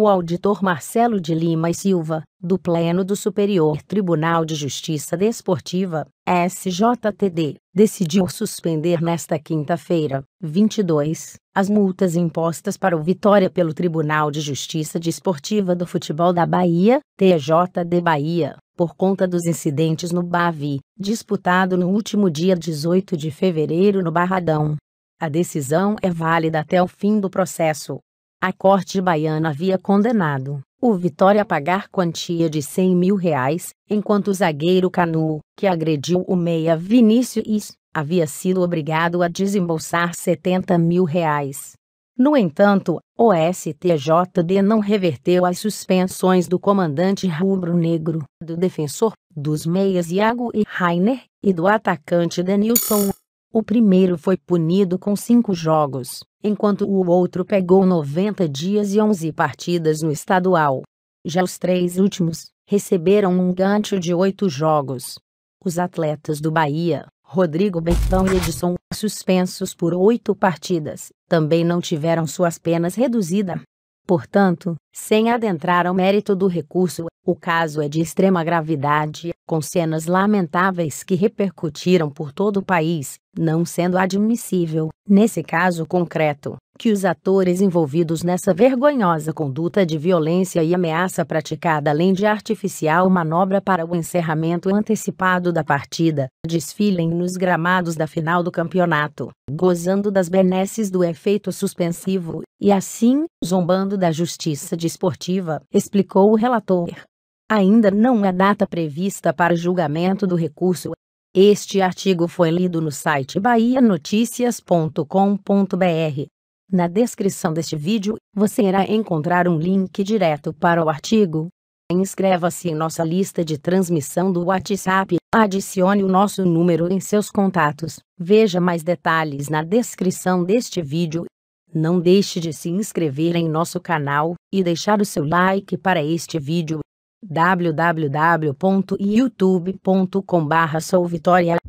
o auditor Marcelo de Lima e Silva, do Pleno do Superior Tribunal de Justiça Desportiva, SJTD, decidiu suspender nesta quinta-feira, 22, as multas impostas para o Vitória pelo Tribunal de Justiça Desportiva do Futebol da Bahia, TJD Bahia, por conta dos incidentes no Bavi, disputado no último dia 18 de fevereiro no Barradão. A decisão é válida até o fim do processo, a corte baiana havia condenado o Vitória a pagar quantia de 100 mil reais, enquanto o zagueiro Canu, que agrediu o meia Vinícius, havia sido obrigado a desembolsar 70 mil reais. No entanto, o STJD não reverteu as suspensões do comandante rubro-negro, do defensor, dos meias Iago e Rainer, e do atacante Denilson o primeiro foi punido com cinco jogos, enquanto o outro pegou 90 dias e 11 partidas no estadual. Já os três últimos receberam um gancho de oito jogos. Os atletas do Bahia, Rodrigo Bertão e Edson, suspensos por oito partidas, também não tiveram suas penas reduzidas. Portanto, sem adentrar ao mérito do recurso, o caso é de extrema gravidade, com cenas lamentáveis que repercutiram por todo o país, não sendo admissível, nesse caso concreto, que os atores envolvidos nessa vergonhosa conduta de violência e ameaça praticada além de artificial manobra para o encerramento antecipado da partida, desfilem nos gramados da final do campeonato gozando das benesses do efeito suspensivo, e assim, zombando da justiça desportiva, explicou o relator. Ainda não há data prevista para julgamento do recurso. Este artigo foi lido no site bahianoticias.com.br. Na descrição deste vídeo, você irá encontrar um link direto para o artigo. Inscreva-se em nossa lista de transmissão do WhatsApp. Adicione o nosso número em seus contatos. Veja mais detalhes na descrição deste vídeo. Não deixe de se inscrever em nosso canal e deixar o seu like para este vídeo www.youtube.com/souvitória